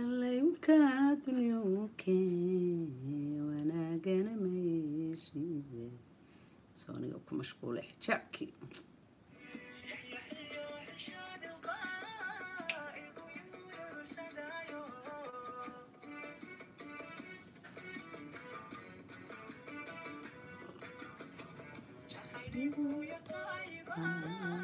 allaymkaad dunyooke wanaagana mayeeshide soo aniga ku mashquule xijaabkii Thank you.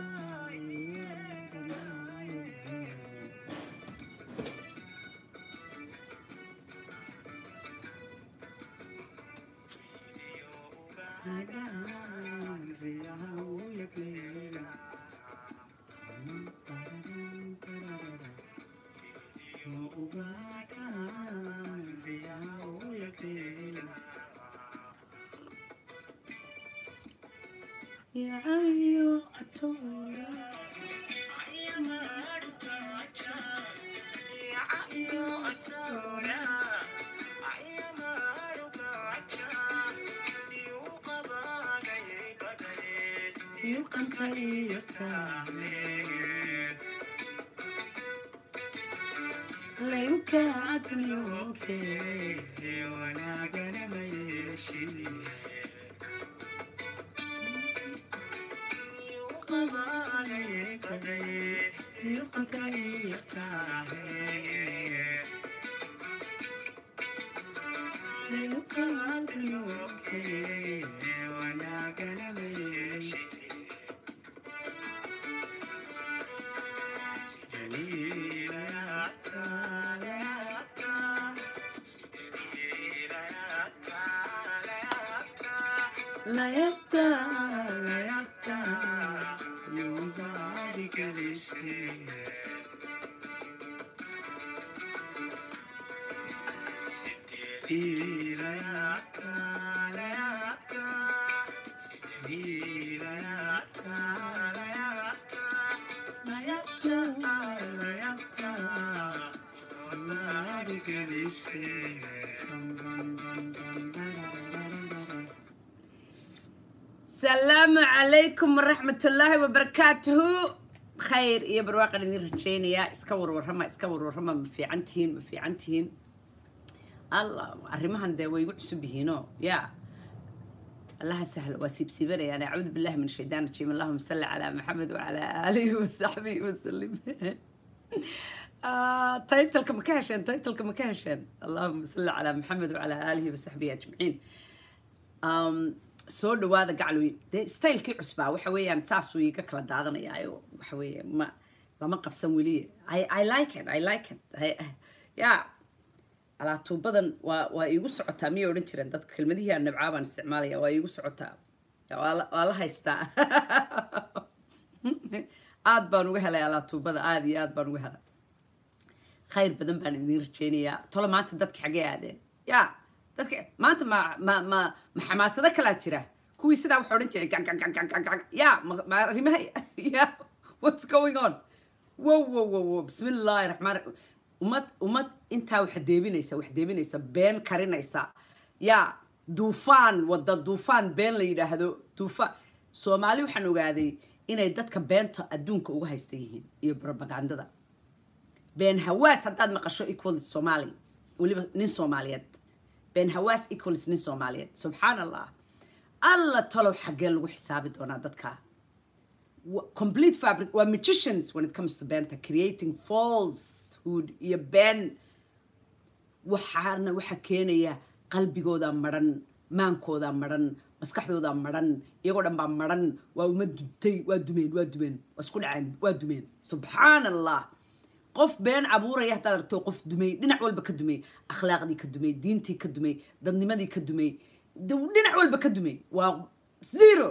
layukaadlyoke wanaagana mayeeshin Yeah. asalaamu calaykum waraxmatullaahi wabarakaatuhu khayr iyo barwaaqan idin rajeynayaa iska warwarrama iska warwarrama ma fiicantihiin ma fiicantihiin arrimahan dee way igu cusub yihiino yaa allaha sahlo waa siibsiibanayaan acuudu billahi min shaydaan rajiim allahuma salli calaa maxamed wacalaa aalihi wasaxbihi wasalim ah, taytalka ma ka hesheen taytalka ma ka hesheen allahuma salli calaa maxamed wacalaa aalihi wasaxbihi ajmaciin um, soo dhawaada gacloyn dee staylkii cusbaa waxa weeyaan saasuu iga kala daadanayaayo waxa weeye ma lama qabsan weliya i like it i like it yeah alaatuubadan waa iigu socotaa miyay odhan jireen dadka kelmadihii anabcaa baan isticmaalaya waa iigu socotaa waa la haystaa aad baan uga helay alaatuubada aad iyo aad baan uga helay khayr badan baan idin rajeynayaa tolo maanta dadka xagee aadeen ya dadka maanta ma ma ma ma xamaasado kalaa jira kuwii sidaa waxa odhan jiray gagagagagagag ya ma arrimaha ya what's going on wow wow wow wow bismillahi raxmaan raxiim umad umad intaa wax deebinaysa wax deebinaysa been karinaysa yaa duufaan wada duufaan been la yidhaahdo duufaan soomaali waxaan ogaaday inay dadka beenta adduunka uga haysta yihiin iyo brobagandada been hawaas haddaad maqasho equalis soomaali weliba nin soomaaliyeed been hawaas equals nin soomaaliyeed subxaan allah alla talow xaggee lagu xisaabi doonaa dadka complete fabric waa magicians when it comes to beenta creating false guud iyo been waxaana waxaa keenaya qalbigoodaa madhan maankoodaa madhan maskaxdoodaa maran iyagoo dhan baa madhan waa uma duntay waa dumeen waa dumeen waa isku dhaceen waa dumeen subxaan allah qof been abuuraya haddaad aragto qof dumay dhinac walba ka dumay akhlaaqdii ka dumay diintii ka dumay dadnimadii ka dumay dhinac walba ka dumay waa zero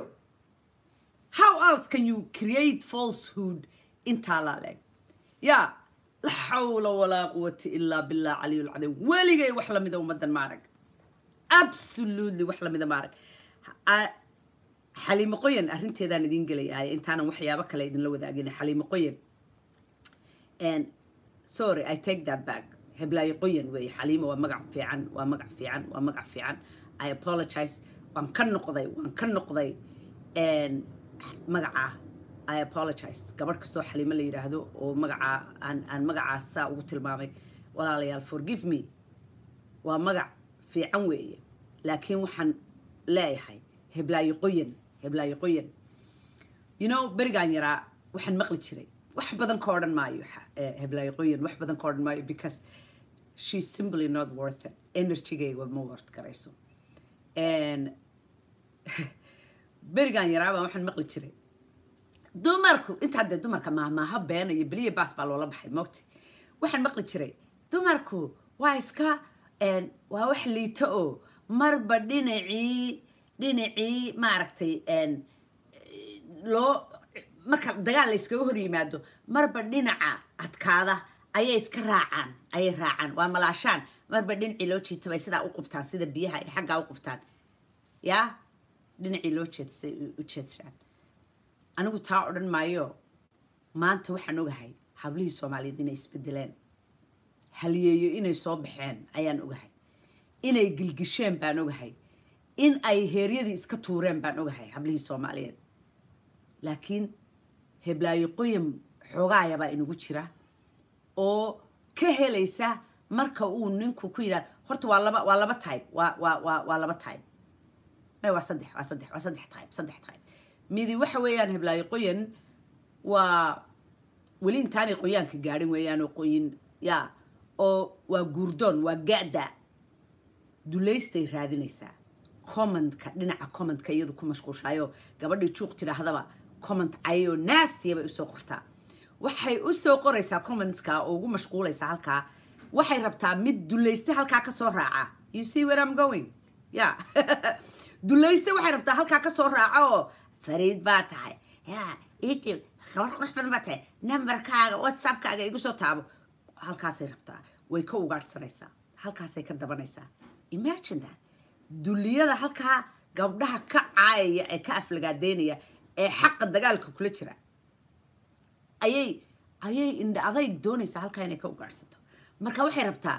how else can you create falsehood intaa laaleeg yaa la xawla walaa quwata ilaa billah caliyulcadiim weligay wax lamida ummaddan ma arag absolutely wax lamida ma arag xaliimo qoyan arrinteedaan idiin gelayahay intaanan waxyaabo kale idinla wadaagin xaliimo qoyan sorry i take that back heblaayo qoyan weeye xaliimo waa magac fiican waa magac fiican waa magac fiican i apologize waan ka noqday waan ka noqday magaca i apologize gabarh kastoo xaliimo la yidhaahdo oo magacaa aan magacaas saa ugu tilmaamay walaalayaal forgive me waa magac fiican weeye laakiin waxaan leeyahay heblaayoqoyan heblaayoqoyan you know berigaan yaraa waxaan maqli jiray wax badan ka odhan maayo heblaayoqoyan wax badan ka odhan maayo because she simply not worth it energygayga ma worth garayso berigaan yaraabaa waxaan maqli jiray dumarku inta haddee dumarka maahmaaha beena iyo beliya baas baa loola baxay mogta waxaan maqli jiray dumarku waa iska waa wax liito oo marba dhinacii dhinacii maaragtay loo marka dagaal la yskaga hor yimaado marba dhinaca adkaada ayay iska raacaan ayay raacaan waa malaashaan marba dhinacii loo jeedta bay sidaa u qubtaan sida biyaha ay xaggaa u qubtaan ya dhinacii loo jeedsa u jeedshaan anigu taa odhan maayo maanta waxaan ogahay hablihii soomaaliyeed inay isbedeleen haliyeeyo inay soo baxeen ayaan ogahay inay gilgisheen baan ogahay in ay heeryadii iska tuureen baan ogahay hablihii soomaaliyeed laakiin heblaayo qoyan xoogaayabaa inagu jira oo ka helaysa marka uu ninku ku yidhah horta waa laba waa laba tybe waa waa waa waa laba tybe may waa saddex waa saddex waa saddex tybe saddex tybe midi waxa weeyaan heblaayo qoyan waa weli intaanay qoyaanka gaarin weeyaano qoyin ya oo waa guurdoon waa ga'da dulaystay raadinaysaa commentka dhinaca commentka iyadu ku mashquushaayo gabadhii juuq tidhaahdaba comment cayayoo bay usoo qortaa waxay usoo qoraysaa commentka oo ugu mashquulaysaa halkaa waxay rabtaa mid dulayste halkaa kasoo raaca you see where i'm going ya dulayste waxay rabtaa halkaa kasoo raaca oo fariid baa tahay iidhiib qurux badan baa tahay nambarkaaga whatsappkaaga igu soo taabo halkaasay rabtaa way ka ugaadhsanaysaa halkaasay ka dabanaysaa imagine that duliyada halkaa gabdhaha ka caayaya ee ka aflagaadeynaya ee xaqa dagaalka kula jira ayay ayay indha adayg doonaysaa halkaa inay ka ugaadhsato marka waxay rabtaa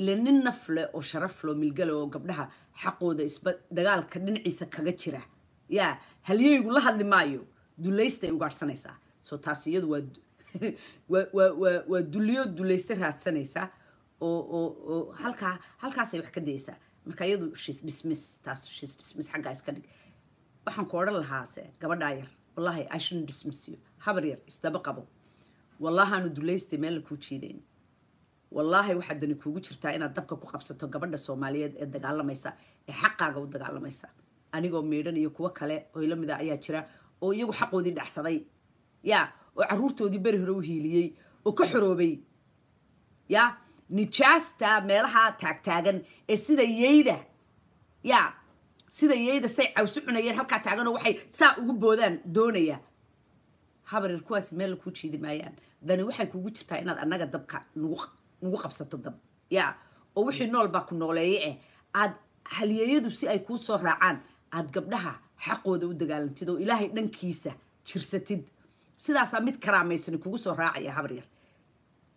ila nin nafle oo sharafle oo milgale oo gabdhaha xaqooda isba dagaalka dhinaciisa kaga jira yaa halyeygu la hadli maayo dulaystay ugaadhsanaysaa soo taas iyadu waa waa duliyo dulaysta raadsanaysaa oo halkaa halkaasay wax ka dayaysaa marka iyadu shiis dismiss taas shiis dismiss xaggaa iska dhig waxaan ku odhan lahaase gabadhaa yar wallahi ashin dismissiyo habar yar isdaba qabo wallahaanu dulaystay meel la kuu jiidayn wallaahi waxaadani kuugu jirtaa inaad dabka ku qabsato gabadha soomaaliyeed ee dagaalamaysa ee xaqaaga u dagaalamaysa anigoo maydhan iyo kuwo kale oo lamid a ah ayaa jira oo iyagu xaqoodii dhacsaday ya oo caruurtoodii beri hore u hiiliyey oo ka xoroobay ya nijaasta meelaha taagtaagan ee sida yeyda ya sida yeyda say cawsi cunayeen halkaa taaganoo waxay saa ugu boodaan doonaya habareer kuwaas meel lakuu jiidi maayaan dani waxay kugu jirtaa inaad annaga dabka nagu qabsato dab ya oo wixii nool baa ku nooleeye eh aad haliyeeyadu si ay kuu soo raacaan aad gabdhaha xaqooda u dagaalantid oo ilaahay dhankiisa jirsatid sidaasaa mid karaamaysan kugu soo raacaya habar yar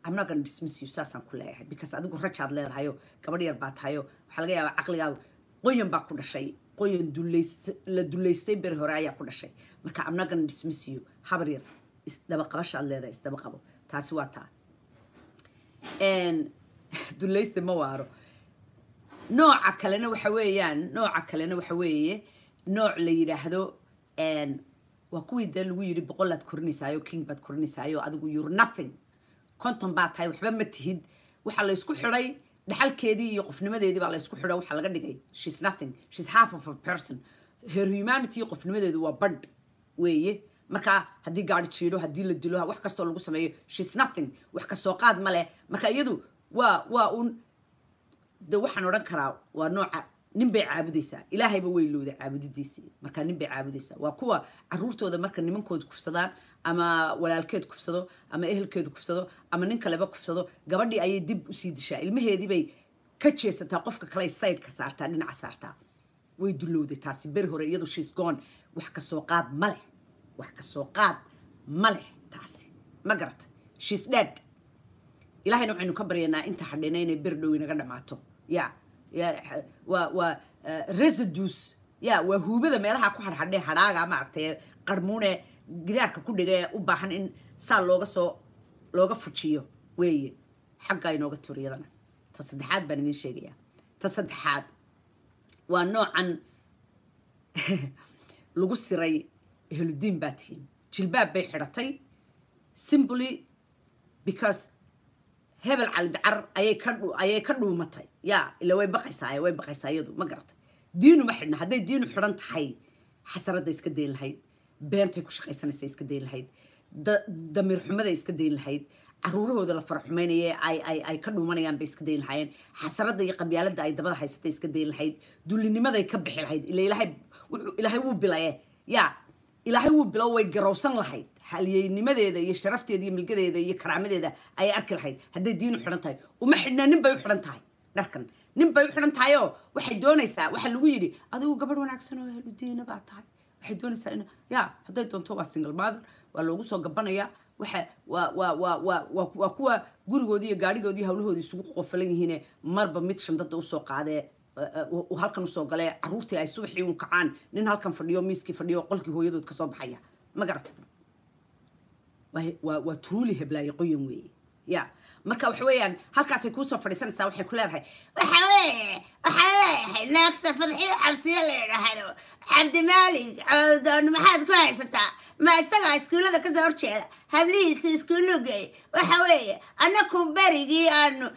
amnagan dismisiyo saasaan ku leeyahay bikaas adigu rajaad leedahayoo gabadh yar baa tahayoo waxaa laga yaabaa caqligaagu qoyan baa ku dhashay qoyan la dulaystay beri hore ayaa ku dhashay marka amnagan dismisiyo habar yar isdabaqabashaad leedahay isdabaqabo taasi waa taa dulaysta ma waaro nooca kalena waxa weeyaan nooca kalena waxa weeye nooc la yidhaahdo waa kuwii dee lagu yidhi boqolaad korinaysaayoo king baad korinaysaayoo adigu you're nothing konton baa tahay waxba ma tihid waxaa la xidhay dhaxalkeedii iyo qofnimadeedii baa la isku xidho waxaa laga dhigay shes nothing shes half of a person her humanity iyo qofnimadeedu waa badh weeye marka haddii gaari jiidho haddii la dilo wax kastoo lagu sameeyo shes nothing wax ka qaad ma leh marka iyadu waa waa uun de waxaan odhan karaa waa nooca nin bay caabudaysaa ilaahayba way looda caabudidiisii markaa nin bay caabudaysaa waa kuwa caruurtooda marka nimankooda kufsadaan ama walaalkeed kufsado ama ehelkeed kufsado ama nin kaleba kufsado gabadhii ayay dib usii dishaa ilmaheediibay ka jeesataa qofka kale saydhka saartaa dhinaca saartaa way dulowday taasi beri hore iyadu shiisgoon wax kasoo qaad maleh wax kasoo qaad maleh taasi ma garata shiisdhead ilaahayna waxaynu ka baryanaa inta hadhayna inay beri dhow inaga dhammaato ya waa waa uh, residus ya waa huubada meelaha ku hadhadheen hadhaaga maaragtay qarmuune gidaarka ku dhiga ee u baahan in saa looga soo looga fujiyo weeye xaggaa inooga turiyadana ta saddexaad baan idin sheegayaa ta saddexaad waa noocan lagu siray ehludiin baa tihiin jilbaab bay xidhatay simply because hebel calidacar ayay ka ayay ka dhuumatay ya ila way baqaysaa way baqaysaa iyadu ma garata diinu ma xidhna hadday diinu xidhan tahay xasaraday iska dayn lahayd beentay ku shaqaysanaysa iska dayn lahayd damiir xumaday iska dayn lahayd caruurahooda la faraxumaynaye ay ka dhuumanayaan bay iska dayn lahaayeen xasarada iyo qabyaalada ay dabada haysatay iska dayn lahayd dulinimaday ka bixi lahayd ila ilaahay wuu bilaye ya ilaahay wuu bilo way garowsan lahayd haliyeynimadeeda iyo sharafteeda iyo milgadeeda iyo karaamadeeda ayay arki lahayd hadday diinu xidhan tahay uma xidhnaa nin bay u xidhan tahay dharkan nin bay u xidhan tahay waxay doonaysaa waxaa lagu yidhi adigu gabadh wanaagsan oo ahludiina baa tahay waxay doonaysaa in yaa hadday doonto waa single mother waa loogu soo gabanayaa waxa waa waa waa waa waa kuwa gurigoodii iyo gaadhigoodii iyo hawlahoodii isugu qofalan yihiine marba mid shandada usoo qaadee halkan usoo galee caruurtii ay subaxii un kacaan nin halkan fadhiyo miiskii fadhiyo qolkii hooyadood kasoo baxaya ma garata waa waa truuli heblaaya qoyan weeye yaa marka wax weeyaan halkaasay kuusoo fadhiisanaysaa waxay ku leedahay waxa weeye waxaa leeyahay naagsa fadxiyo cabsiyo layidhaahdo cabdimaalig maxaad ku haysataa ma isagaa iskuullada kasoo horjeeda hablihiisa iskuullu geey waxa weeye annaku berigii aanu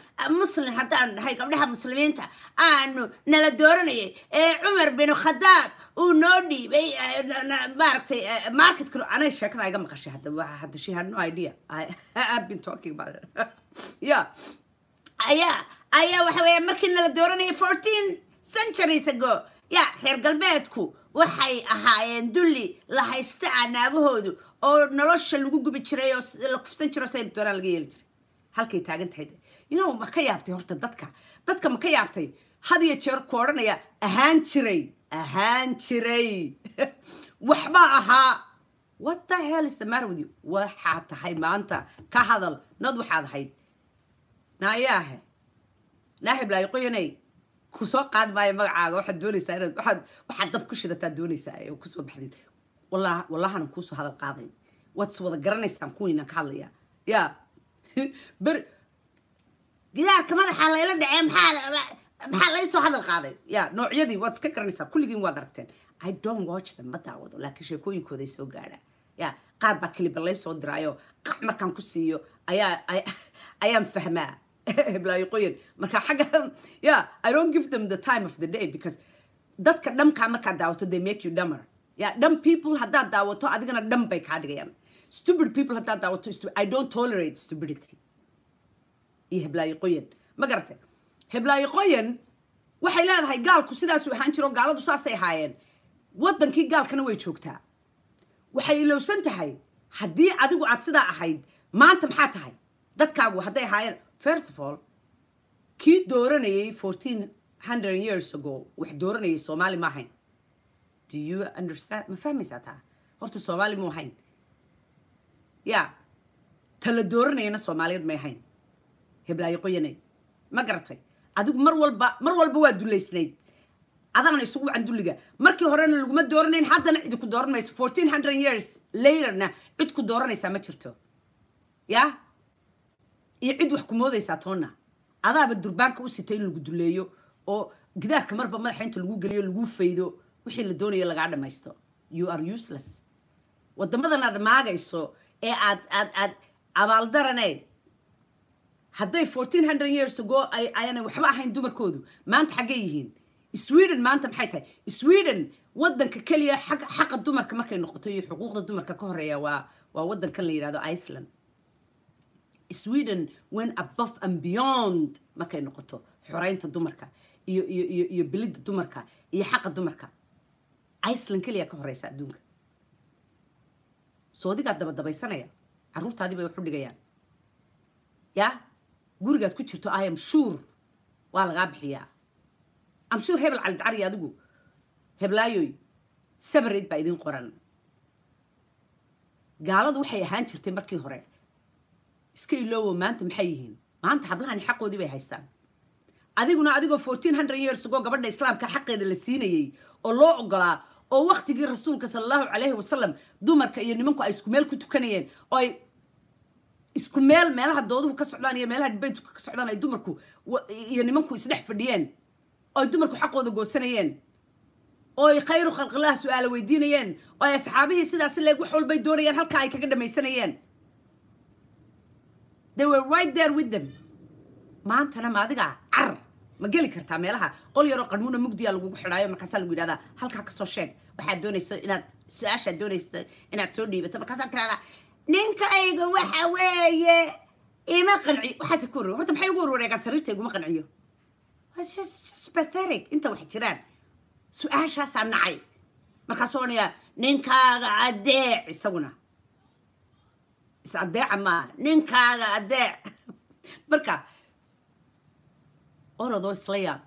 muslim haddaanu nahay gabdhaha muslimiinta aanu nala dooranayay ee cumar binu khadaab uu noo dhiibay maaragtay market kalo anay sheekada iga maqashay hadda waa hadda she had no idea i've ayaa ayaa waxa weeye markii nala dooranayay fourteen centuries ago ya reer galbeedku waxay ahaayeen dulli la haysta anaagahoodu oo nolosha lagu gubi jiray oo la kufsan jiro sayr dooraan laga yeeli jiray halkay taagan tahay you know ma ka yaabtay horta dadka dadka ma ka yaabtay had iyo jeer ku odhanaya ahaan jiray ahaan jiray waxba ahaa what the hell is the matter with you waxaad tahay maanta ka hadal nad waxaad ahayd naayaahe naaxib laayoqoyaney kusoo qaad maayo magacaaga waxaad doonaysaa inaad waxaad waxaad dab ku shidataa doonaysaa ee kusoo baxdid walaa wallahana kuusoo hadal qaadayn waad is wada garanaysaan kuwiinan ka hadlayaa yaa ber gidaarka madaxaa layla dhacee maxaa maxaa laysoo hadal qaaday yaa noocyadii waad iska garanaysaa kulligiin waad aragteen i don't watch them ma daawado laakiin sheekooyinkooday soo gaadhaa yaa qaar baa kaliba laysoo diraayo qac markaan ku siiyo ayaa ayaan fahmaa heblaayoqoyan marka xagga ya i don't give them the time of the day because dadka dhamkaa markaad daawato they make you dumber ya dham people haddaad daawato adigana dham bay kaa dhigayaan stupid people haddaad daawato i don't tolerate stupidity iyo heblaayoqoyan ma garatay heblaayoqoyan waxay leedahay gaalku sidaasuu ahaan jiro gaaladu saasay ahaayeen waddankii gaalkana way joogtaa waxay ilowsan tahay haddii adigu aad sidaa ahayd maanta maxaa tahay dadkaagu hadday ahaayeen first of all kii dooranayay fourteen hundred years ago wax dooranayay soomaali ma ahayn do you understand ma fahmaysaa taa horta soomaali mu ahayn ya tala dooranayana soomaaliyeed may ahayn heblaayo qoyanay ma garatay adigu mar walba mar walba waa dulaysnayd adana isugu wacan dulliga markii horena laguma dooranayn haddana cidi ku dooran mayso fourteen hundred years laterna cid ku dooranaysaa ma jirto ya iyo cid wax ku moodaysaa toona adaaba durbaanka u sita in lagu duleeyo oo gidaarka marba madaxa inta lagu geliyo lagu faydo wixii la doonayo lagaa dhamaysto you are useless waddamadan aad maagayso ee aad aad aad abaaldarane hadday fourteen hundred years ago ayana waxba ahayn dumarkoodu maanta xaggay yihiin sweden maanta maxay tahay sweden waddanka keliya xaqa dumarka markay noqoto iyo xuquuqda dumarka ka horreeya waa waa waddankan la yidhahdo iceland sweden when above and beyond markay noqoto xoreynta dumarka iyo iyo iyo bilidda dumarka iyo xaqa dumarka iceland keliyaa ka horeysa adduunka soo daba dabaysanaya caruurtaadii bay waxu dhigayaan yaa gurigaad ku jirto i am sure waa lagaa bixiyaa am sure hebel cali dacari adigu heblaayoy sabarad baa idiin qoran gaaladu waxay ahaan jirtay markii hore iska iloowo maanta maxay yihiin maanta hablahani xaqoodii bay haystaan adiguna adigoo fourteen hundred years gabadha islaamka xaqeeda la siinayey oo loo ogolaa oo wakhtigii rasuulka sala allahu calayhi wasalam dumarka iyo nimanku ay isku meel ku tukanayeen oo ay isku meel meelaha dooduhu ka socdaan iyo meelaha dhibaytuka ka socdaan ay dumarku iyo nimanku isdhex fadhiyeen oo ay dumarku xaqooda goosanayeen oo ay khayru khalqilaha su-aalo weydiinayeen oo ay asxaabihii sidaasi leeg wax walbay doonayeen halkaa ay kaga dhammaysanayeen they were right there with them maantana ma adigaa carar ma geli kartaa meelaha qol yaroo qarmuuna mugdiyaa lagugu xidhaayo markaasaa lagu yidhahdaa halkaa kasoo sheeg waxaad doonayso inaad su-aashaad doonaysa inaad soo dhiibato markaasaa tirahdaa ninkayga waxa weeye ima qanci waxaase ku warwa horta maxay ugu warwareegaan sariirta iguma qanciyo just pathetic inta wax jiraan su-aashaasaa nacay markaasoo odhanayaa ninkaaga adeec isaguna isadeeca maaha ninkaaga adeec marka orodoo isla yaab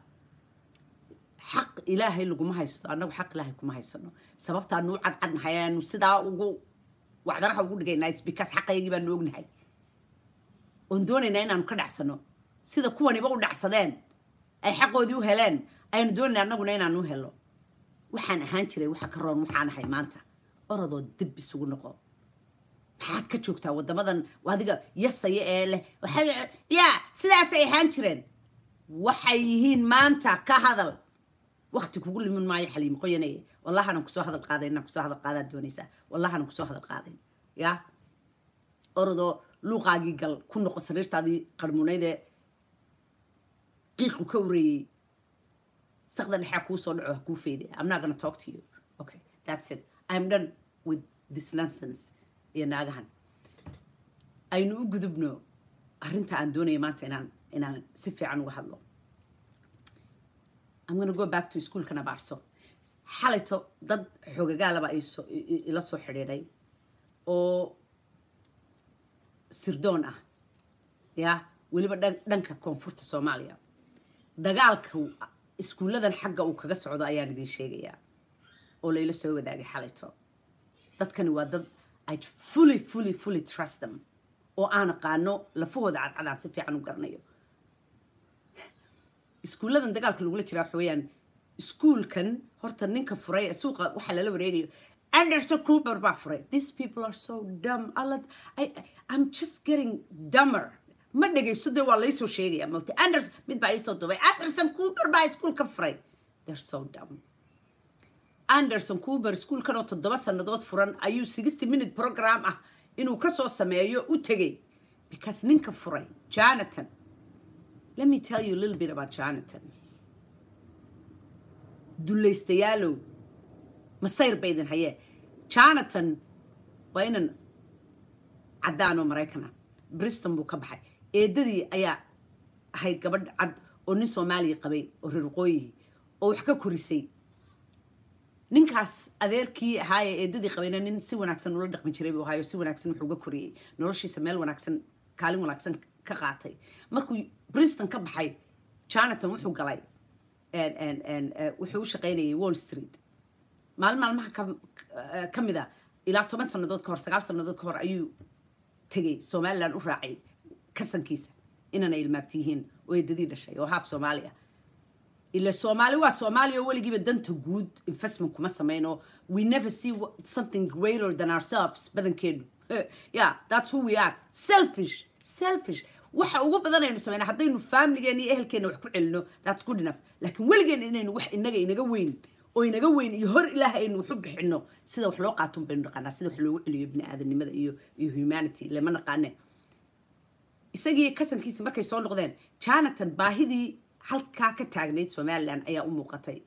xaq ilaahay laguma haysto annagu xaq ilaahay kuma haysano sababtaanu u cadcadnahay aanu sidaa ugu wacdaraha ugu dhigaynaa isbikaas xaqaygii baanu ognahay oon doonaynaa inaanu ka dhacsano sida kuwaniba u dhacsadeen ay xaqoodii u heleen aynu doonayna annaguna inaanu u helo waxaan ahaan jiray waxa ka roon waxaan ahay maanta orodoo dib isugu noqo maxaad ka joogtaa wadamadan adiga yasaya ee leh ya sidaasay ahaan jireen waxay yihiin maanta ka hadal waqti kugu limin maayo xaliimo qoyaneye wallahanan kusoo hadal qaadaynaan kusoo hadal qaadaad doonaysaa wallahanan kusoo hadal qaadayn ya orodoo luuqaagii gal ku noqo sariirtaadii qarmuunaydee qiiqu ka ureeyey saqda dhexaa kuu soo dhaco ha kuu feydaya i'm talk to you okay that's it i'm done with this nonsense iyo naagahan aynu u gudubno arrinta aan doonayo maanta inaan inaan si fiican uga hadlo I'm go back to schoolka Nabarso. Xalayto dad xogagaalaba ila soo xidhiidhay oo sirdoon ah yaa weliba dhanka koonfurta Soomaaliya dagaalka iskuulladan xagga uu kaga socdo ayaan idin sheegayaa oo layla soo wadaagay xalayto dadkani waa dad ayd fully fully fully trustem oo aan aqaano lafahooda cadcadaan si fiican u garanayo iskuulladan dagaalka lagula jiraa waxa weeyaan iskuulkan horta ninka furay ee suuqa waxaa lala wareegayo anderson cooper baa furay these people are so dumb alla i'm just getting dumber ma dhegayso dee waa laysoo sheegaya mowte anderson mid baa iisoo dubay anderson cooper baa iskuulka furay they're so dumb anderson cooper iskuolkan oo toddoba sannadood furan ayuu sixty minute program ah inuu ka soo sameeyo u tegay because ninka furay jonathan let me tell you a little bit about jonathan dulaystayaalow masayr baydin haye jonathan waa inan caddaan maraykana briston buu ka baxay eedadii ayaa ahayd gabadh cad oo nin soomaaliya qabay oo reer waqooyihii oo wax ka korisay ninkaas adeerkii ahaaye eedadii qabayna nin si wanaagsan ula dhaqmi jiray buu ahaayo si wanaagsan wuxuu koriyey noloshiisa meel wanaagsan kaalin wanaagsan ka qaatay markuu briston ka baxay jonathan wuxuu galay uh, wuxuu u shaqaynayay wall street maalin maalmaha ka uh, mid a ilaa toban sannadood hor sagaal sannadood ka hor ayuu tegay somalilan u raacay kasankiisa inana ilmaabtiyihiin oo eedadii dhashay oo haaf soomaali ila soomaali waa soomaaliya weligiiba danta guud investment kuma sameyno we never see something greater than ourselves badankeenu yeah that's who we are selfish selfish waxa ugu badan aynu sameyna haddaynu faamiligeenna iyo ehelkeena wax ku celino that's good enough laakiin weligeen inaynu wax inaga inaga weyn oo inaga weyn iyo hor ilaah aynu waxu bixino sida wax loo qaatun baynu naqaanaa sida wax loogu celiyo biniaadanimada iyo iyo humanity lama naqaane isagii kasankiisa markay soo noqdeen jonathan baahidii halkaa ka taagnayd somalilan ayaa u muuqatay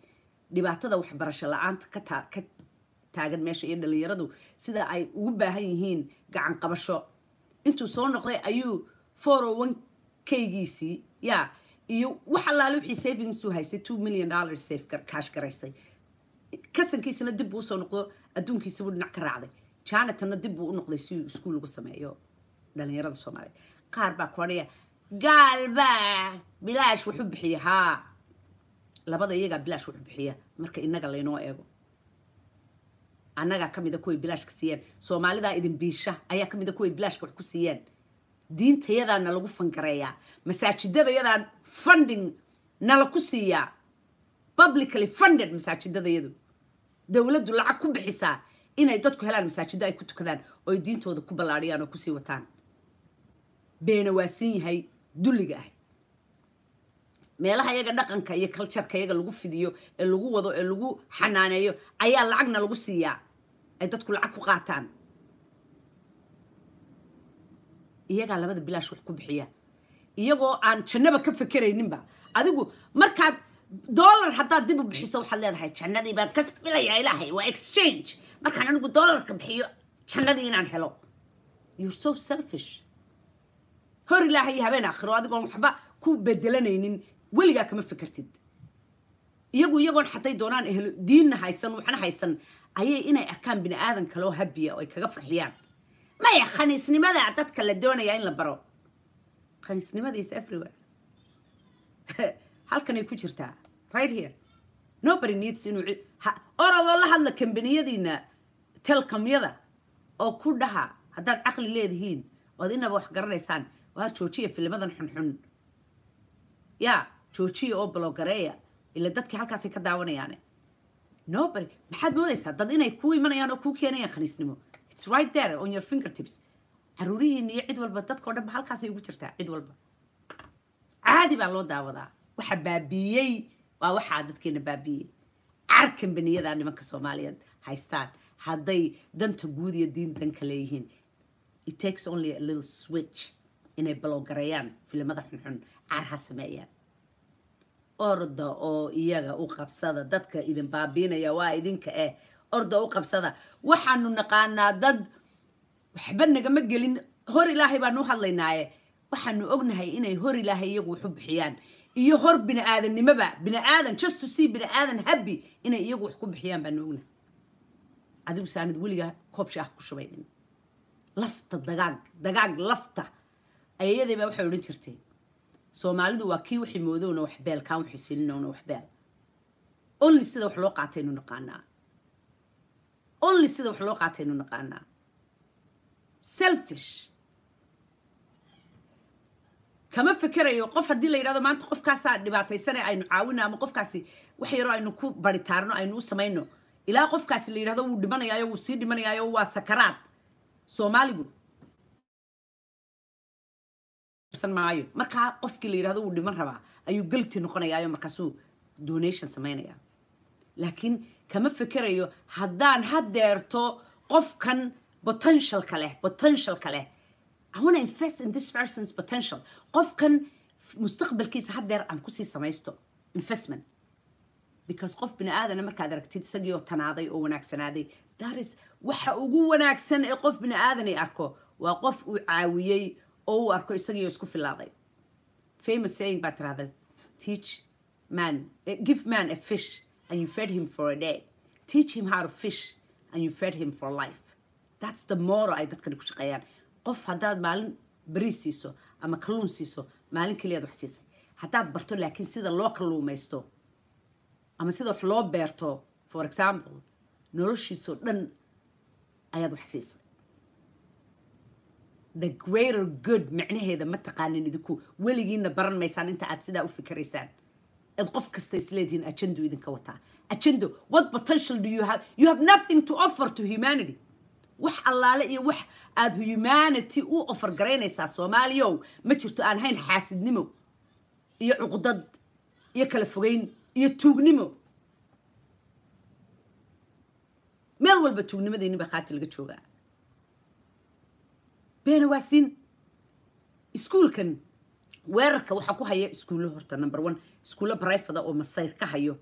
dhibaatada waxbarasho la-aanta ka taagan meesha iyo dhalinyaradu sida ay ugu baahan yihiin gacan qabasho intuu soo noqday ayuu o oh one keygiisii ya iyo wax allaale wixii savingsu haystay two million dollar safe kaash garaystay kasankiisana dib buu usoo noqdo adduunkiisabuu dhinac ka raacday janatanna dib buu u noqday si uu iskuul ugu sameeyo dhalinyarada soomaaliya qaar baa ku gaal bilaash waxu bixiya haa labada iyagaa bilaash waxu bixiya marka inaga laynoo eego annagaa ka mida kuway bilaashka siiyaan soomaalidaa idin biisha ayaa kamida mida kuway bilaashka wax ku siiyaan diintayada nalagu fangareeyaa masaajidadayadaa funding nala ku siiyaa publicly funded masaajidadayadu dowladdu lacag ku bixisaa inay dadku helaan masaajidda ay ku tukadaan oo diintooda ku ballaadhiyaan oo kusii wataan beena waa yahay dulliga ah meelaha iyaga dhaqanka iyo cultureka iyaga lagu fidiyo ee lagu wado ee lagu xanaaneeyo ayaa lacagna lagu siiyaa ay dadku lacag ku qaataan iyagaa labada bilaash wax ku bixiya iyagoo aan jannaba ka fakerayninba adigu markaad dollar haddaad dib u bixiso waxaad leedahay jannadii baan ka filayaa ilaahay waa exchange markaan anigu dollarka bixiyo jannadii inaan helo you're so selfish hor ilaahay iyo habeen akhiro adigoon waxba ku bedelanaynin weligaa kama fikertid iyagu iyagoon xatay doonaan ehelo diinna haysan waxna haysan ayay inay arkaan bini aadan kaloo habiya oo ay kaga farxiyaan maya khaniisnimadaa dadka la doonayaa in la baro khaniisnimadiis everywhere halkanay ku jirtaa right here nobody needs inuu orodoo la hadla kambaniyadiina telkomyada oo ku dhaha haddaad caqli leedihiin ood inaba wax garanaysaan waa joojiya filimadan xunxun yaa joojiya oo balogareeya ila dadkii halkaasay ka daawanayaane nobody maxaad moodaysaa dad inay kuu imanayaan oo kuu keenayaan khaniisnimo its right there on your fingertips caruurihiina iyo cid walba dadkao dhan ba halkaasay ugu jirtaa cid walba caadi baa loo daawadaa waxa baabiiyey waa waxaa dadkeena baabiiyey carkan baniyadaa nimanka soomaaliyeed haystaan hadday danta guud iyo diin danka leeyihiin it takes only a little switch inay balowgareeyaan filimada xunxun caar sameeyaan orda oo iyaga u qabsada dadka idin baabiinaya waa idinka eh orda u qabsada waxaanu naqaanaa dad waxba nagama gelin hor ilaahay baanu u hadlaynaaye waxaanu ognahay inay hor ilaahay iyagu waxu bixiyaan iyo hor bini biniaadannimoba biniaadan justo see biniaadan habi inay iyagu wax ku bixiyaan baanu ognahay adigu saanad weliga koobsha ah ku shubaynin lafta dagaag dagaag lafta ayayadii baa waxay odhan jirtay soomaalidu waa kii wixii moodowna beel kaan waxay wixii wax beel only sida wax loo qaataynu naqaanaa only sida wax loo qaataynu naqaanaa selfish kama fikerayo qof haddii la yidhahdo maanta qofkaasaa dhibaataysane aynu caawina ama qofkaasi wax yaroo aynu ku baritaarno aynu u samayno ilaa qofkaasi la yidhahdo wuu dhimanayaayo wuu sii dhimanayaayo waa sakaraad soomaaligu maayo markaa qofkii la yirahdo wuu dhiman rabaa ayuu galti noqonayaayo markaasuu donation samaynaya laakiin kama fikerayo haddaan hadeerto qofkan potentialka leh potentialka leh I wanna invest in this person's potential qofkan mustaqbalkiisa hadeer aan kusii samaysto investment because qof bini aadana markaad aragtid isagii oo tanaaday oo wanaagsanaaday that is waxa ugu wanaagsan ee qof bini aadan ay arko waa qof uu caawiyey oo uu arko isagiioo isku filaaday famous saying baa tirahda teach man eh, give man a fish and you fed him for a day teach him how to fish and you fed him for life that's the moro ay dadkani ku shaqeeyaan qof haddaad maalin bariis siiso ama kalluun siiso maalin keliyaad wax siisay haddaad barto laakiin sida loo kalluumaysto ama sida wax loo beerto for example noloshiisoo dhan ayaad wax siisay the greater good micnaheeda ma taqaanin idinku weligiina baran maysaan inta aad sidaa u fikiraysaan ad qof kasta isleedihiin ajendo idinka wataa ajendo what potential do you have you have nothing to offer to humanity wax allaale iyo wax aad humanity u offer garaynaysaa soomaaliyow ma jirto aan hayn xaasidnimo iyo cuqdad iyo kala fogeyn iyo tuugnimo meel walba tuugnimadeenni baa khaati laga joogaa beena waasin iskuulkan weerarka waxaa ku haya iskuullo horta number one iskuullo brifada oo masayr ka hayo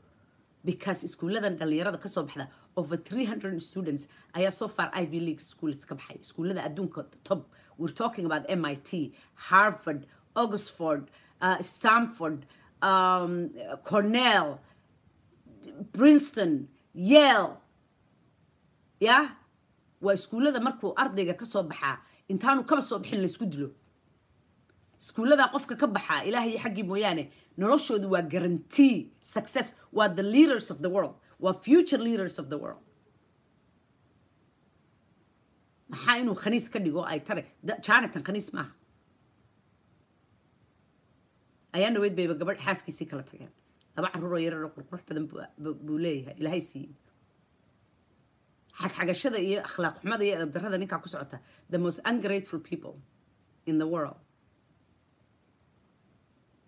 because iskuulladan dhalinyarada kasoo baxda over three hundred students ayaa so far iv league schools ka baxay iskuullada adduunka top we're talking about t harvard oxford uh, stanford um, cornell princeton yale yah waa iskuullada markuu ardayga kasoo baxaa intaanu kaba soo bixin laysku dilo iskuulladaa qofka ka baxaa ilaahay xaggii mooyaane noloshoodu waa guarantee success waa the leaders of the world waa future leaders of the world maxaa inuu khaniis ka dhigo ay tare jonathan khaniis maaha ayaa dhaweyd bayba gabadh xaaskiisii kala tageen laba carruuroo yararo qurqurux badan buu leeyahay ilaahay siiyey xagxagashada iyo akhlaaq xumada iyo adab ninkaa ku socota the most ungrateful people in the world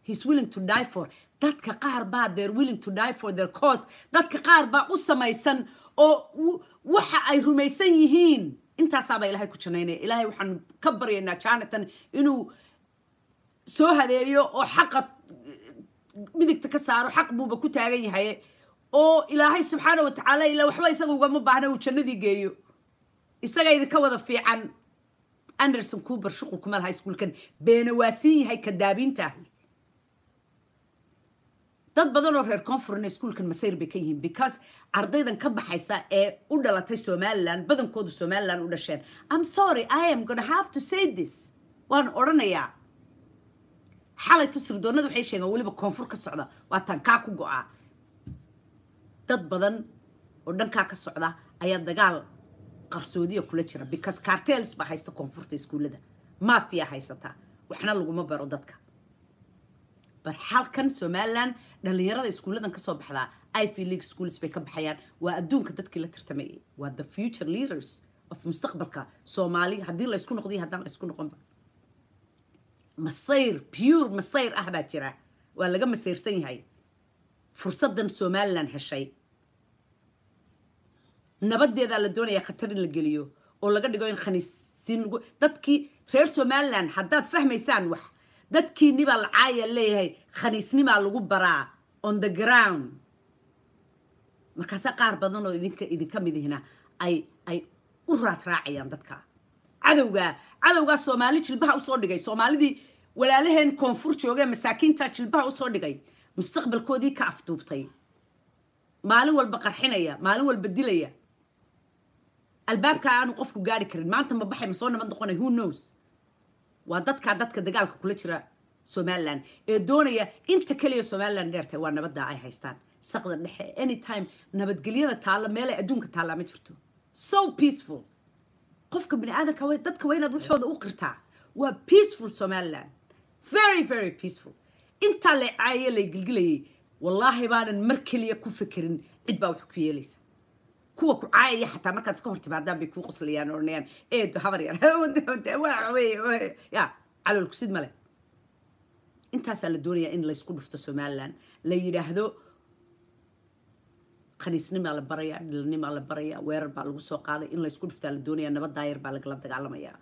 he's willing to die for dadka qaar baa they're willing to die for their cause dadka qaar baa u samaysan oo waxa ay rumaysan yihiin intaasaabaa ilahay ku janaynaya ilaahay waxaan ka baryaynaa janatan inuu soo hadeeyo oo xaqa eh, midigta ka saaro xaq buuba ku taagan yahay oo ilaahay subxaana watacaala tacaala ilaa waxba isaga ugama baahna uu jannadii geeyo isagaa idinka wada fiican anderson coober shuqul kuma laha iskuulkan beena waasiin siin yahay kadaabiintaahi dad badan oo reer koonfurna iskuulkan masayr bay ka yihiin because ardaydan ka baxaysa ee u dhalatay somalilan badankoodu somalilan u dhasheen im sorry i am gonna have to say this waan odhanayaa xalay tusirdoonadu waxay sheegeen weliba koonfur ka socda waa taan kaa ku go-aa dad badan oo dhankaa ka socda ayaa dagaal qarsoodiya kula jira because cartels baa haysta koonfurta iskuullada mafia haysataa waxna laguma baro dadka bar halkan somalilan dhalinyarada iskuulladan kasoo baxdaa ivy league schools bay ka baxayaan waa adduunka dadkii la tartamayay waa the future leaders of mustaqbalka soomaali haddii laysku noqdo haddaan laysku noqonba masayr pure masayr ah baa jira waa laga masayrsan yahay fursadan somalilan heshay nabaddeedaa la doonayaa khatar in la geliyo oo laga dhigo in khaniisin dadkii reer somalilan haddaad fahmaysaan wax dadkiinibaa lacaaya leeyahay khaniisnimaa lagu baraa on the ground markaase qaar badan oo idinka idinka midihina ay ay u raadraacayaan dadka cadowgaa cadowgaa soomaali jilbaha usoo dhigay soomaalidii walaalaheen koonfur joogee masaakiinta jilbaha usoo dhigay mustaqbalkoodii ka afduubtay maalin walba qarxinaya maalin walba dilaya albaabka aanu qofku gaari karin maanta mabaxay baxay ma soo nabad noqonay who knows waa dadkaa dadka dagaalka kula jira somalilan ee doonaya inta keliya somalilan dheertay waa nabadda ay haystaan saqda dhexe any time nabadgelyada taalla meelay adduunka taalla ma jirto so peaceful qofka biniaadanka dadka waa inaad waxooda u qirtaa waa peaceful somalilan very very peaceful intaa la caaye lay gilgilayay wallaahi baanan mar keliya ku fekerin cid baa wax ku yeelaysa kuwa ku caayaya xataa markaad iska hor timaadaan bay kuu qoslayaan oranayaan eedo habar yar ya calool kusid male intaasaa la doonaya in laysku dhufto somaliland la yidhaahdo khaniisnimaa la barayaa dhilanimaa la barayaa weerar baa lagu soo qaaday in laysku dhuftaa la doonayaa nabaddaayar baa lagala dagaalamayaa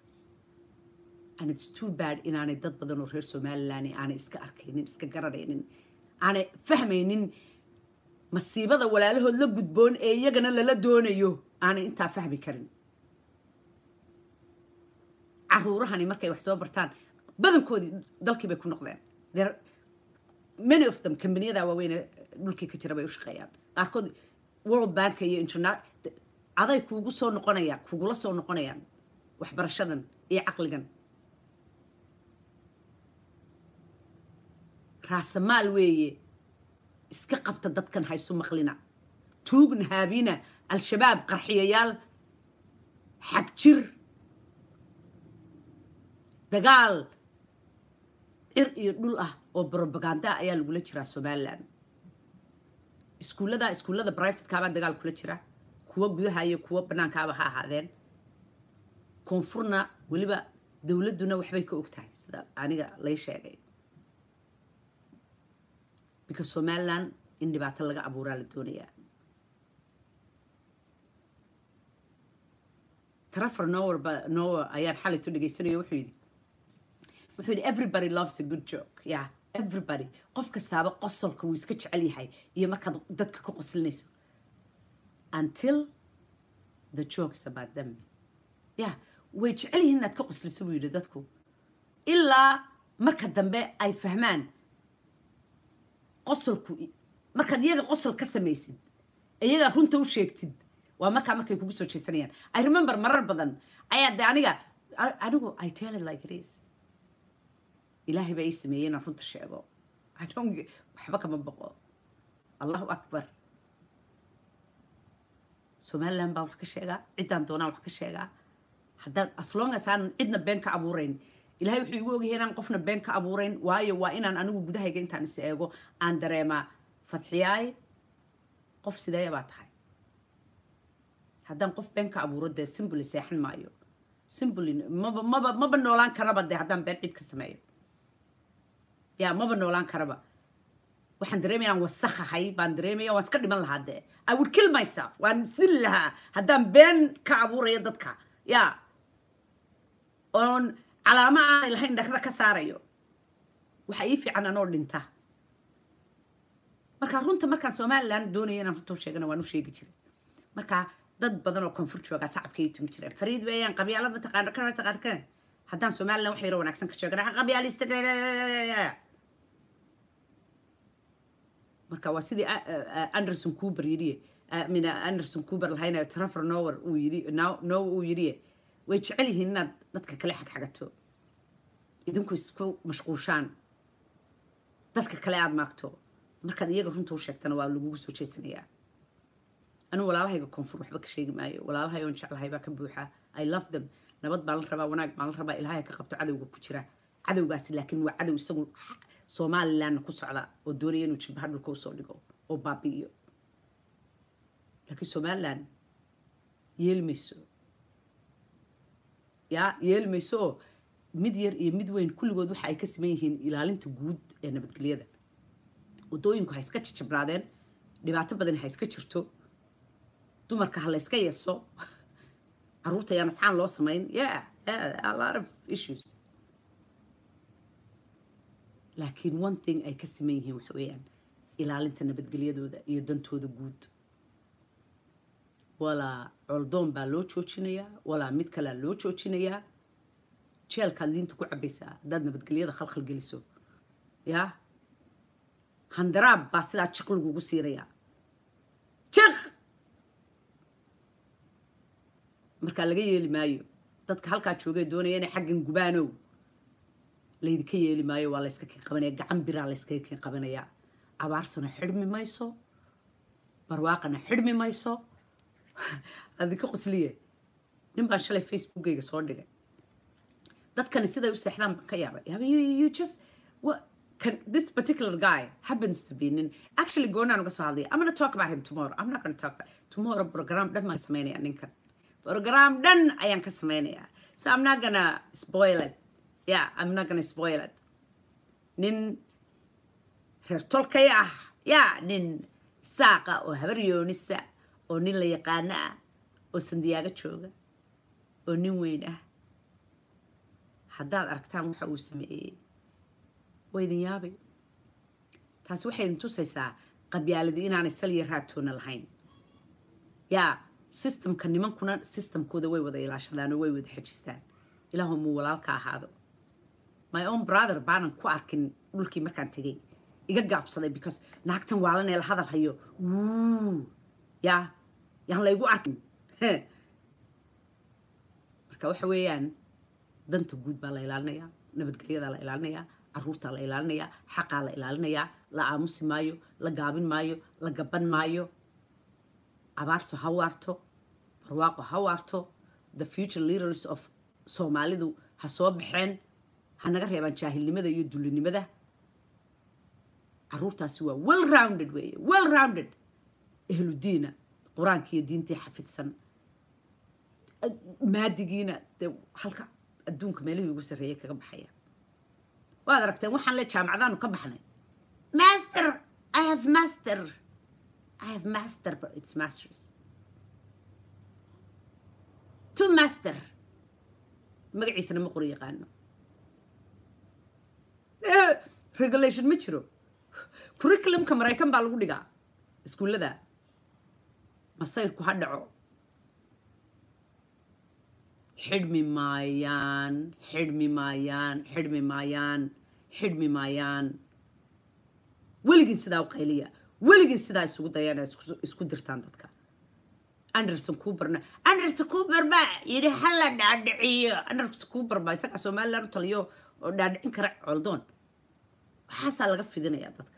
it's too bad inaanay dad badanoo reer somalilan aanay iska arkaynin iska garanaynin aanay fahmaynin masiibada walaalahood la gudboon ee iyagana lala doonayo aanay intaa fahmi karin caruurahani markay wax soo bartaan badankoodii dalkii bay ku noqdeen many of them kambaniyada waaweyne dhulkii ka jira bay u shaqeeyaan qaarkood world bank iyo aday kuugu soo noqonayaan kugula soo noqonayaan waxbarashadan iyo caqligan raasamaal weeye iska qabta dadkan haysu maqlina tuugna haabina al-shabaab qarxiyayaal xag jir dagaal cir iyo dhul ah oo brobaganda ayaa lagula jiraa somalilan iskuulladaa iskuullada brivatekaabaa dagaal kula jira kuwo gudaha iyo kuwo bannaankaaba ha ahaadeen koonfurna weliba dowladduna waxbay ka og tahay sida aniga lay sheegay bika somalilan in dhibaato laga abuuraa la doonayaa trafor nower ayaan xalayto dhegaysanayo wuxuu yidhi wuxuu yidhi everybody loves a good joke yeah everybody qof kastaaba qosolka wuu iska jecel yahay iyo markaad dadka ku qoslinayso until the joke is about them yeah way jecel yihiin inaad ka qosliso buu yidhi dadku ilaa marka dambe ay fahmaan qosolku markaad iyaga qosol ka samaysid iyagaa runta u sheegtid waa markaa markay kugu soo jeesanayaan i remember marar badan ayaa de aniga anigu i tell it like it ilaahay baa ii sameeyey inaan runta sheego i waxba kama baqo allahu akbar somaliland baan wax ka sheegaa ciddaan doonaan wax ka sheegaa haddaan as as aanan cidna been ka abuurayn ilahay wuxuu igu ogyahay inaan qofna been ka abuurayn waayo waa inaan anigu gudahayga intaan is eego aan dareemaa fadxiyaay qof sideeya baa tahay haddaan qof been ka abuuro dee simbuli seexan maayo simbuli maba maba maba noolaan karaba dee haddaan been cid ka sameeyo ya maba noolaan karaba waxaan dareemaya inaan wasakhahay baan dareemaya waan iska dhiman lahaa dee i would kill myself waan isdili lahaa haddaan been ka abuurayo dadka ya oon calaamo aanay ah lahayn dhagda ka saarayo waxa ii fiican anoo dhinta marka runta markaan somalilan doonaya inaan runta u sheegana waan u sheegi jiray marka dad badan oo koonfur joogaa sacabka ii jireen fariid weeyaan qabyaalad mataqaana kana taqaanka haddaan somalilan wax yaro wanaagsan ka sheegana qabyaalista marka waa sidii eh, eh, anderson cooper yidhi eh, mina anderson cooper lahayn trevor nower uu yidhi now uu yidhi way jecelyihiin inaad dadka kale xagxagato idinku isku mashquushaan dadka kale aad maagto markaad iyaga runta u sheegtana waa lagugu soo jeesanayaa anuu walaalahayga koonfur waxba ka sheegi maayo walaalahay oon jeclahay baa ka buuxa i love them nabad baan la rabaa wanaag baan la rabaa ilaahay ka qabto cadowga ku jira cadowgaasi laakiin waa cadow isagu somalilanna ku socda oo doonaya inuu jilbaha dhulka usoo dhigo oo baabi'iyo laakiin somalilan yeelmayso ya yeelmayso oo mid yar iyo mid weyn kulligood waxa ay ka siman yihiin ilaalinta guud ee nabadgelyada wadooyinku ha iska jajabnaadeen dhibaato badan ha iska jirto dumarka ha layska yeeso caruurta ayaan asxaan loo samayn ya lot of issues laakiin one thing ay ka siman yihiin waxa weeyaan ilaalinta nabadgelyadooda iyo dantooda guud walaa coldoon baa loo joojinayaa walaa mid kalea loo joojinayaa jeelkaad liinta ku cabaysaa haddaad nabadgelyada khalkhal geliso yaa handaraab baa sidaa jiq lagugu siinayaa jiq markaa laga yeeli maayo dadka halkaa joogee doonaya inay xaggan gubaanow laydinka yeeli maayo waa layska keen qabanaya gacan biraa layskaga keen qabanayaa abaarsana xidhmi mayso barwaaqana xidhmi mayso adika qosliye nin baan shalay facebookeyga soo dhigay dadkani siday u seexdaan baan ka yaabay this particular guy happens to be nin actually goonaan uga soo hadlaya I'm gonna talk about him tomorrow I'm not gonna talk about tomorrow program dhan baan samaynaya ninkan program dhan ayaan ka samaynaya so I'm not gonna spoil it yeah I'm not gonna spoil it nin reer tolkaya ah yeah nin saaqa oo habaryoonisa ah oo nin la yaqaano ah oo sandiyaaga jooga oo nin weyn ah haddaad aragtaan waxa uu sameeyey waa idin yaabay taasi waxay idin tusaysaa qabyaaladii inaanay saliya raatoona lahayn yaa sistamka nimankuna sistamkooda way wada ilaashadaan oo way wada xajistaan ilaahu muu walaalka ahaado my own brother baanan ku arkin dhulkii markaan tegey iga gaabsaday because naagtan waalanee la hadal hayo ya yaan laygu arkin marka waxa weeyaan danta guud baa la ilaalinayaa nabadgelyadaa la ilaalinayaa caruurtaa la ilaalinayaa xaqaa la ilaalinayaa la aamusi maayo la gaabin maayo la gaban maayo abaarso ha waarto barwaaqo ha waarto the future leaders of soomaalidu ha soo baxeen ha naga reebaan jaahilnimada iyo dulinimada caruurtaasi waa well rounded weeye well rounded ehludiina qur-aanka iyo diintii xafidsan maadigiina dee halka adduunka meelihii ugu sarreeyay kaga baxaya waad aragteen waxaan le jaamacadaanu ka baxnay master i have master i have master but it's masters two master magaciisana ma qor yaqaano eh, regulation ma jiro curriculumka maraykan baa lagu dhigaa iskuullada masayrku ha dhaco xidhmi maayaan xidhmi maayaan xidhmi maayaan xidhmi maayaan weligiin sidaa u qayliya weligiin sidaa isugu dayaan isku dirtaan dadka anderson kuuberna anderson kuuber baa yidhi hala dhaadhiciyo anderson kuuber baa isagaa somalilan u taliyo oo dhaadhicin kara coldoon waxaasaa laga fidinayaa dadka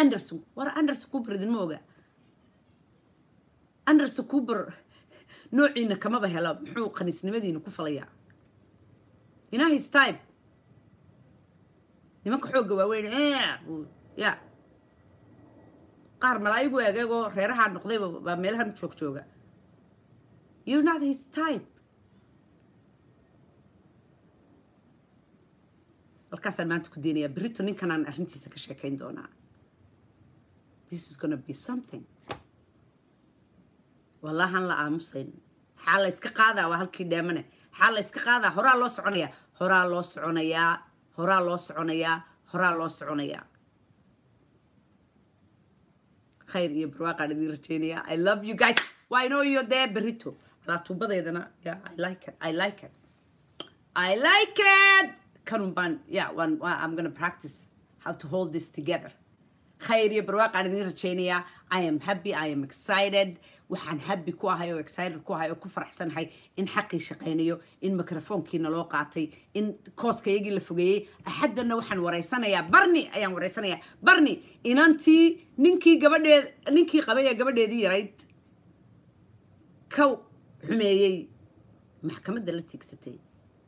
anderson war anderson kuuber idinma ogaa anderson cuber noociina kamaba helo muxuu khaniisnimadiina ku falayaa inahis type nimanka xoogga waaweyn eh, ya qaar malaa'igu egeegoo reerahaa noqday baa meelahan joog jooga you're not his time halkaasaan maanta ku deenayaa brito ninkanaan arrintiisa ka sheekayn doonaa this is gonna be something wallahan la aamusayn maxaa la yska qaadaa waa halkii dheemane maxaa la yska qaadaa horaa loo soconayaa horaa loo soconayaa horaa loo soconayaa horaa loo soconayaa khayr iyo barwaaqaan idin rajaynayaa i love you guys waa inoo iyo dee berito alaa tuubadeedana yeah, i like it i like it i like it kanun baan yeah i'm gonna practice how to hold this together khayr iyo barwaaqaan idin rajaynayaa I am happy I am excited waxaan happy ku ahay oo excited ku ahay oo ku faraxsanahay in xaqii shaqaynayo in microfoonkiina loo qaatay in kooskayagii la fogeeyey axaddanna waxaan wareysanayaa barni ayaan waraysanayaa barni inantii ninkii gabadheed ninkii qabay ee gabadheedii yarayd ka xumeeyey maxkamadda la tiigsatay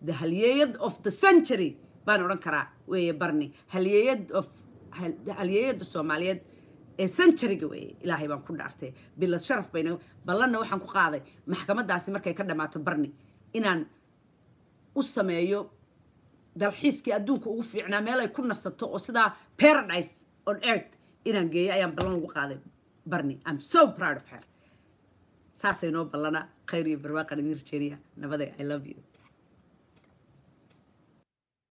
the halyeyad of the century baan odhan karaa weeye barni halyeeyad of halyeeyadda soomaaliyeed ee sanjariga weeye ilaahay baan ku dhaartay bilad sharaf bayna ballanna waxaan ku qaaday maxkamaddaasi markay ka dhammaato barni inaan u sameeyo dalxiiskii adduunka ugu fiicnaa meel ay ku nasato oo sidaa paradise on earth inaan geeyo ayaan ballan ugu qaaday barni im so proud of her saasay noo ballana khayr iyo barwaaqan idin rajeenaya nabaday i love you